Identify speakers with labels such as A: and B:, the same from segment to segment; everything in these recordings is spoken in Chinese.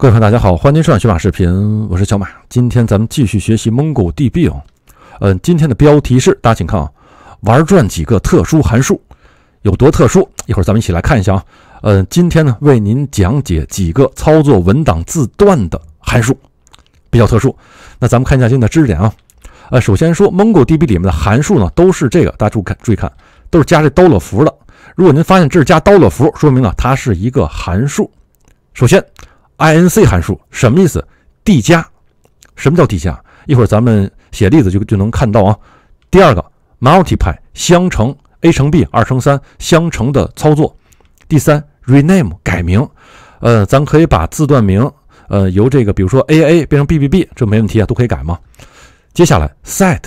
A: 各位朋友，大家好，欢迎收看学马视频，我是小马。今天咱们继续学习 MongoDB。哦。嗯，今天的标题是：大家请看啊，玩转几个特殊函数有多特殊？一会儿咱们一起来看一下啊。呃，今天呢，为您讲解几个操作文档字段的函数，比较特殊。那咱们看一下今天的知识点啊。呃，首先说 MongoDB 里面的函数呢，都是这个，大家注意看，注意看，都是加这 dollar 符的。如果您发现这是加 dollar 符，说明呢，它是一个函数。首先。i n c 函数什么意思？递加，什么叫递加？一会儿咱们写例子就就能看到啊。第二个 multiply 相乘，a 乘 b，二乘三相乘的操作。第三 rename 改名，呃，咱可以把字段名，呃，由这个比如说 a a 变成 b b b，这没问题啊，都可以改吗？接下来 set，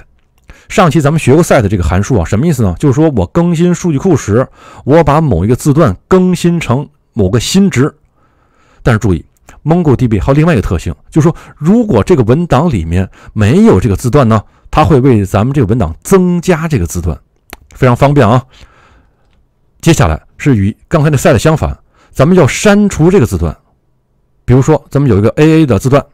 A: 上期咱们学过 set 这个函数啊，什么意思呢？就是说我更新数据库时，我把某一个字段更新成某个新值，但是注意。MongoDB 还有另外一个特性，就是说，如果这个文档里面没有这个字段呢，它会为咱们这个文档增加这个字段，非常方便啊。接下来是与刚才那 s e 相反，咱们要删除这个字段。比如说，咱们有一个 aa 的字段，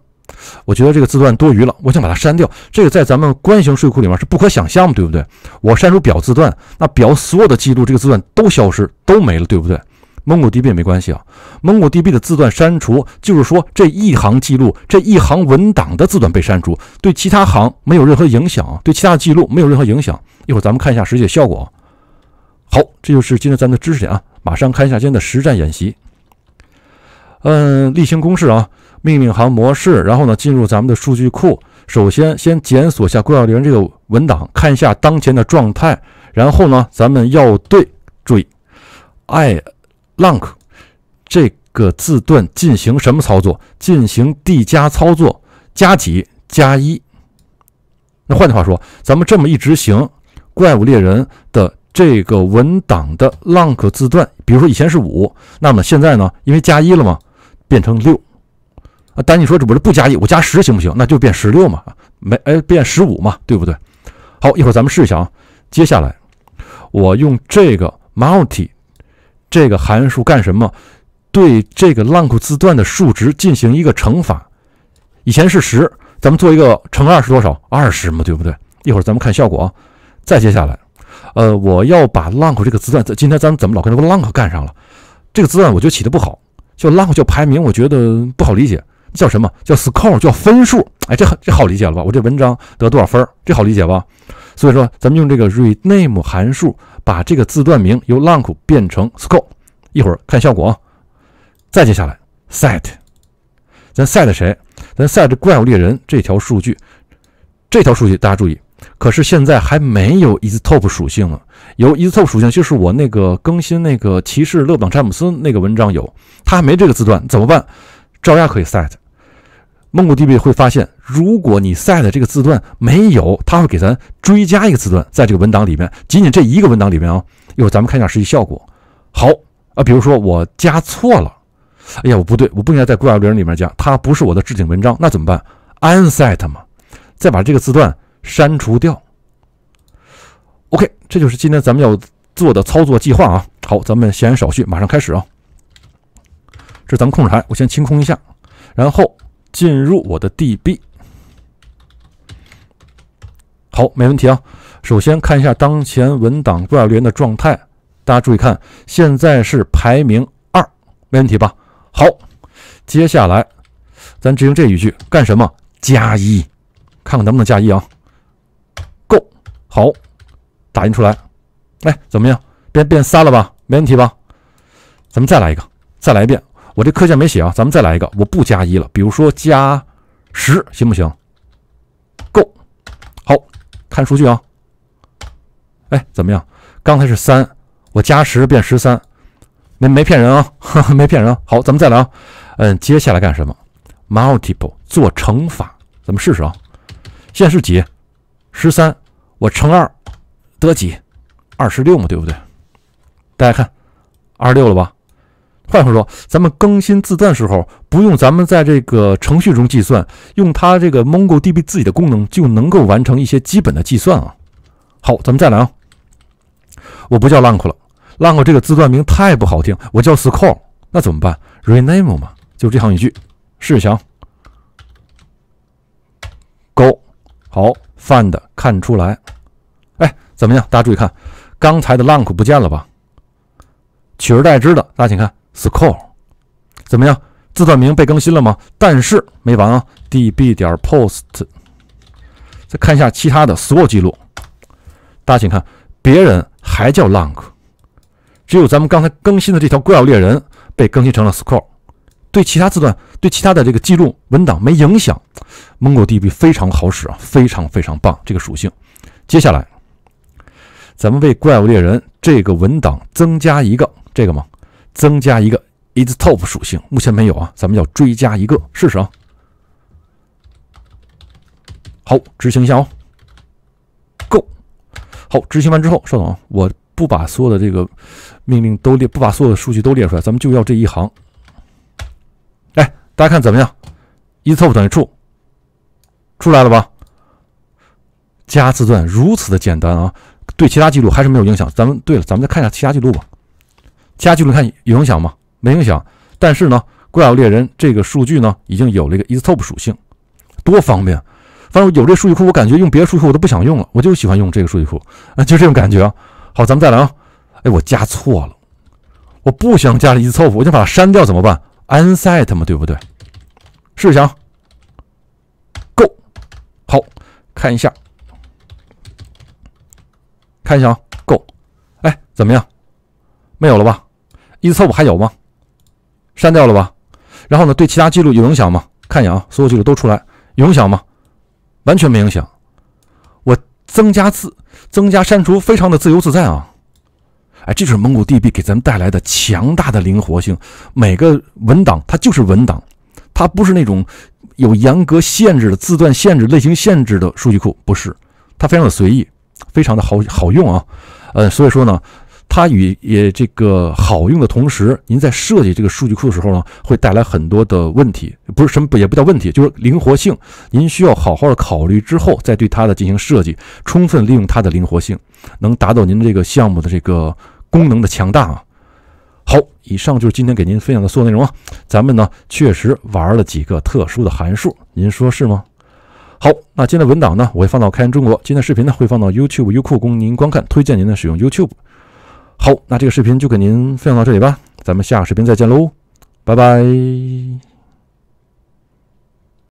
A: 我觉得这个字段多余了，我想把它删掉。这个在咱们关型数据库里面是不可想象的，对不对？我删除表字段，那表所有的记录这个字段都消失，都没了，对不对？蒙古 DB 也没关系啊。蒙古 DB 的字段删除，就是说这一行记录、这一行文档的字段被删除，对其他行没有任何影响，对其他记录没有任何影响。一会儿咱们看一下实际效果。好，这就是今天咱们的知识点啊。马上看一下今天的实战演习。嗯，例行公式啊，命令行模式，然后呢进入咱们的数据库。首先先检索下郭耀林这个文档，看一下当前的状态。然后呢，咱们要对，注意，I。lunk 这个字段进行什么操作？进行递加操作，加几？加一。那换句话说，咱们这么一执行，怪物猎人的这个文档的 lunk 字段，比如说以前是五，那么现在呢？因为加一了嘛，变成六。啊，但你说这不加一，我加十行不行？那就变十六嘛，没哎变十五嘛，对不对？好，一会儿咱们试一下啊。接下来我用这个 multi。这个函数干什么？对这个 l a n k 字段的数值进行一个乘法，以前是十，咱们做一个乘二，是多少？二十嘛，对不对？一会儿咱们看效果。啊。再接下来，呃，我要把 l a n k 这个字段，今天咱们怎么老跟这个 l a n k 干上了？这个字段我觉得起的不好，叫 l a n k 叫排名，我觉得不好理解，叫什么叫 score 叫分数，哎，这这好理解了吧？我这文章得多少分？这好理解吧？所以说，咱们用这个 rename 函数。把这个字段名由 l a n k 变成 s c o p e 一会儿看效果啊。再接下来 set，咱 set 谁？咱 set 怪物猎人这条数据，这条数据大家注意。可是现在还没有 is top 属性呢，有 is top 属性就是我那个更新那个骑士勒布朗詹姆斯那个文章有，他还没这个字段怎么办？照样可以 set。蒙古 d b 会发现，如果你 set 这个字段没有，它会给咱追加一个字段在这个文档里面。仅仅这一个文档里面啊，一会儿咱们看一下实际效果。好啊，比如说我加错了，哎呀，我不对，我不应该在规划零里面加，它不是我的置顶文章，那怎么办？Unset 嘛，再把这个字段删除掉。OK，这就是今天咱们要做的操作计划啊。好，咱们闲言少叙，马上开始啊。这是咱们控制台，我先清空一下，然后。进入我的 DB，好，没问题啊。首先看一下当前文档挂联的状态，大家注意看，现在是排名二，没问题吧？好，接下来咱执行这一句干什么？加一，看看能不能加一啊？Go，好，打印出来，哎，怎么样？变变三了吧？没问题吧？咱们再来一个，再来一遍。我这课件没写啊，咱们再来一个，我不加一了，比如说加十行不行？够，好看数据啊。哎，怎么样？刚才是三，我加十变十三，没没骗人啊，没骗人啊。好，咱们再来啊。嗯，接下来干什么？Multiple 做乘法，咱们试试啊。现在是几？十三，我乘二得几？二十六嘛，对不对？大家看，二十六了吧？换句话说，咱们更新字段时候不用咱们在这个程序中计算，用它这个 MongoDB 自己的功能就能够完成一些基本的计算啊。好，咱们再来啊。我不叫 Lunk 了，l n k 这个字段名太不好听，我叫 Score。那怎么办？Rename 嘛，就这行一句，试想，Go，好，Find 看出来。哎，怎么样？大家注意看，刚才的 Lunk 不见了吧？取而代之的，大家请看。score 怎么样？字段名被更新了吗？但是没完啊！db 点 post 再看一下其他的所有记录，大家请看，别人还叫 lunk，只有咱们刚才更新的这条怪物猎人被更新成了 score。对其他字段、对其他的这个记录文档没影响。MongoDB 非常好使啊，非常非常棒。这个属性，接下来咱们为怪物猎人这个文档增加一个这个吗？增加一个 isTop 属性，目前没有啊，咱们要追加一个试试啊。好，执行一下哦。Go。好，执行完之后，稍等啊，我不把所有的这个命令都列，不把所有的数据都列出来，咱们就要这一行。哎，大家看怎么样？isTop 等于 true，出来了吧？加字段如此的简单啊，对其他记录还是没有影响。咱们对了，咱们再看一下其他记录吧。加记你看有影响吗？没影响。但是呢，怪物猎人这个数据呢，已经有了一个 is top 属性，多方便！反正有这数据库，我感觉用别的数据库我都不想用了，我就喜欢用这个数据库啊，就这种感觉。好，咱们再来啊。哎，我加错了，我不想加了 is top，我就把它删掉怎么办？unset 吗？对不对？试下啊。Go。好，看一下。看一下啊。Go。哎，怎么样？没有了吧？一次错误还有吗？删掉了吧。然后呢？对其他记录有影响吗？看一眼啊，所有记录都出来，有影响吗？完全没影响。我增加字，增加删除，非常的自由自在啊！哎，这就是蒙古 DB 给咱们带来的强大的灵活性。每个文档它就是文档，它不是那种有严格限制的字段限制、类型限制的数据库，不是。它非常的随意，非常的好好用啊。呃，所以说呢。它与也这个好用的同时，您在设计这个数据库的时候呢，会带来很多的问题，不是什么也不叫问题，就是灵活性，您需要好好的考虑之后再对它的进行设计，充分利用它的灵活性，能达到您这个项目的这个功能的强大啊。好，以上就是今天给您分享的所有内容啊。咱们呢确实玩了几个特殊的函数，您说是吗？好，那今天的文档呢，我会放到开源中国，今天的视频呢会放到 YouTube 优酷供您观看，推荐您呢使用 YouTube。好，那这个视频就给您分享到这里吧，咱们下个视频再见喽，拜拜。